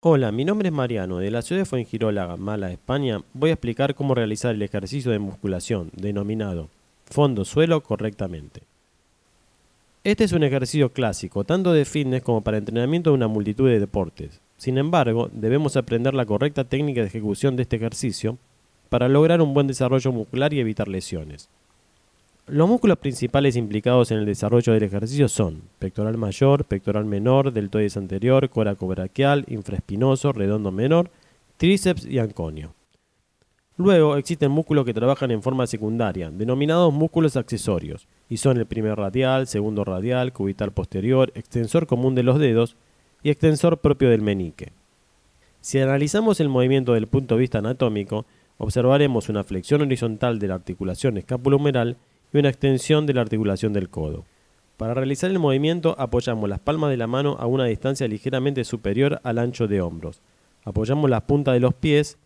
Hola, mi nombre es Mariano, de la ciudad de Fuengirola, Mala, España. Voy a explicar cómo realizar el ejercicio de musculación, denominado fondo-suelo correctamente. Este es un ejercicio clásico, tanto de fitness como para entrenamiento de una multitud de deportes. Sin embargo, debemos aprender la correcta técnica de ejecución de este ejercicio para lograr un buen desarrollo muscular y evitar lesiones. Los músculos principales implicados en el desarrollo del ejercicio son pectoral mayor, pectoral menor, deltoides anterior, coraco brachial, infraespinoso, redondo menor, tríceps y anconio. Luego existen músculos que trabajan en forma secundaria, denominados músculos accesorios, y son el primer radial, segundo radial, cubital posterior, extensor común de los dedos y extensor propio del menique. Si analizamos el movimiento desde el punto de vista anatómico, observaremos una flexión horizontal de la articulación escapulohumeral y una extensión de la articulación del codo. Para realizar el movimiento apoyamos las palmas de la mano a una distancia ligeramente superior al ancho de hombros. Apoyamos las puntas de los pies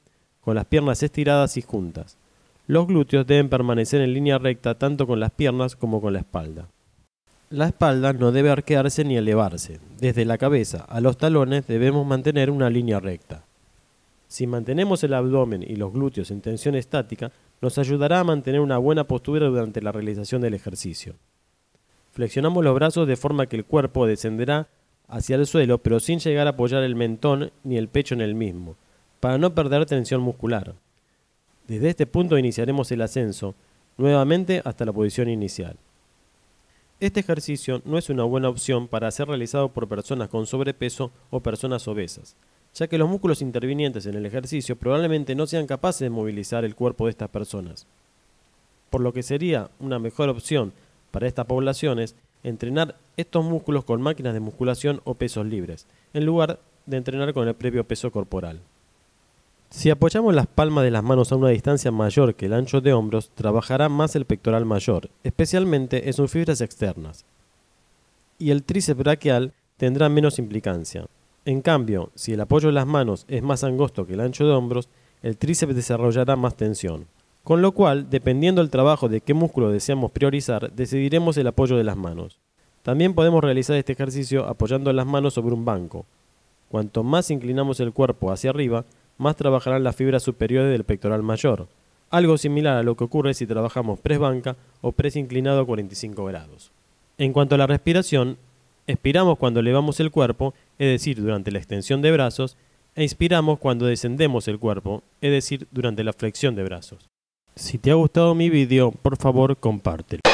con las piernas estiradas y juntas. Los glúteos deben permanecer en línea recta tanto con las piernas como con la espalda. La espalda no debe arquearse ni elevarse. Desde la cabeza a los talones debemos mantener una línea recta. Si mantenemos el abdomen y los glúteos en tensión estática, nos ayudará a mantener una buena postura durante la realización del ejercicio. Flexionamos los brazos de forma que el cuerpo descenderá hacia el suelo, pero sin llegar a apoyar el mentón ni el pecho en el mismo, para no perder tensión muscular. Desde este punto iniciaremos el ascenso, nuevamente hasta la posición inicial. Este ejercicio no es una buena opción para ser realizado por personas con sobrepeso o personas obesas, ya que los músculos intervinientes en el ejercicio probablemente no sean capaces de movilizar el cuerpo de estas personas. Por lo que sería una mejor opción para estas poblaciones entrenar estos músculos con máquinas de musculación o pesos libres, en lugar de entrenar con el previo peso corporal. Si apoyamos las palmas de las manos a una distancia mayor que el ancho de hombros, trabajará más el pectoral mayor, especialmente en sus fibras externas, y el tríceps braquial tendrá menos implicancia. En cambio, si el apoyo de las manos es más angosto que el ancho de hombros, el tríceps desarrollará más tensión. Con lo cual, dependiendo del trabajo de qué músculo deseamos priorizar, decidiremos el apoyo de las manos. También podemos realizar este ejercicio apoyando las manos sobre un banco. Cuanto más inclinamos el cuerpo hacia arriba, más trabajarán las fibras superiores del pectoral mayor, algo similar a lo que ocurre si trabajamos press banca o press inclinado a 45 grados. En cuanto a la respiración, Expiramos cuando elevamos el cuerpo, es decir, durante la extensión de brazos, e inspiramos cuando descendemos el cuerpo, es decir, durante la flexión de brazos. Si te ha gustado mi vídeo, por favor compártelo.